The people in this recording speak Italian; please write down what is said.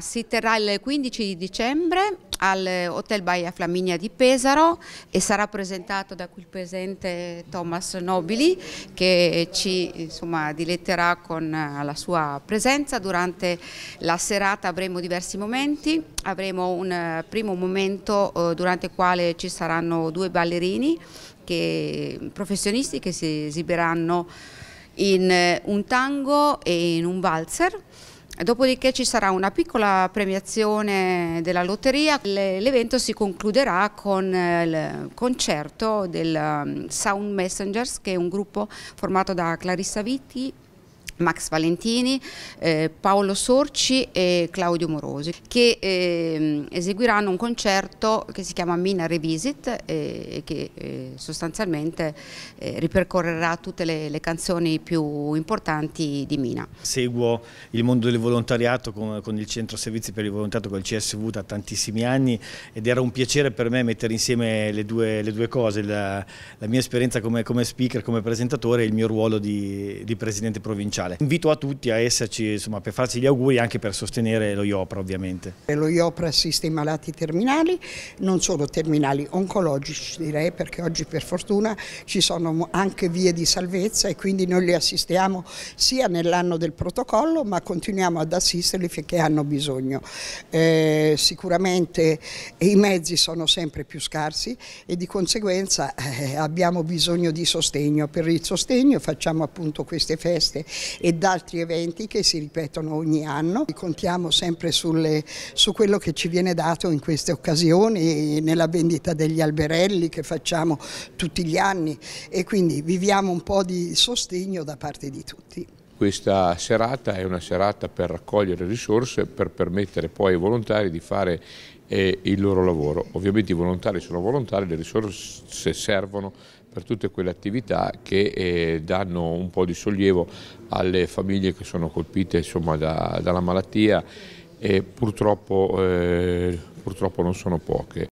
Si terrà il 15 dicembre all'Hotel Baia Flaminia di Pesaro e sarà presentato da qui il presente Thomas Nobili che ci insomma, diletterà con eh, la sua presenza. Durante la serata avremo diversi momenti, avremo un eh, primo momento eh, durante il quale ci saranno due ballerini che, professionisti che si esibiranno in un tango e in un valzer Dopodiché ci sarà una piccola premiazione della lotteria. L'evento si concluderà con eh, il concerto del mm, Sound Messengers, che è un gruppo formato da Clarissa Vitti, Max Valentini, eh, Paolo Sorci e Claudio Morosi che eh, eseguiranno un concerto che si chiama Mina Revisit eh, che eh, sostanzialmente eh, ripercorrerà tutte le, le, canzoni più importanti di Mina. Seguo il mondo del volontariato con, con il Centro Servizi per il Volontariato con il CSV da tantissimi anni ed era un piacere per me mettere insieme le due, le due cose, la, la, mia esperienza come, come, speaker, come presentatore e il mio ruolo di, di presidente provinciale sociale. Invito a tutti a esserci insomma, per farci gli auguri e anche per sostenere lo IOPRA ovviamente. Lo IOPRA assiste i malati terminali, non solo terminali oncologici direi perché oggi per fortuna ci sono anche vie di salvezza e quindi noi li assistiamo sia nell'anno del protocollo ma continuiamo ad assisterli finché hanno bisogno. Eh, sicuramente i mezzi sono sempre più scarsi e di conseguenza eh, abbiamo bisogno di sostegno. Per il sostegno facciamo appunto queste feste ed altri eventi che si ripetono ogni anno. Contiamo sempre sulle, su quello che ci viene dato in queste occasioni, nella vendita degli alberelli che facciamo tutti gli anni e quindi viviamo un po' di sostegno da parte di tutti. Questa serata è una serata per raccogliere risorse per permettere poi ai volontari di fare eh, il loro lavoro. Ovviamente i volontari sono volontari, le risorse servono per tutte quelle attività che eh, danno un po' di sollievo alle famiglie che sono colpite insomma, da, dalla malattia e purtroppo, eh, purtroppo non sono poche.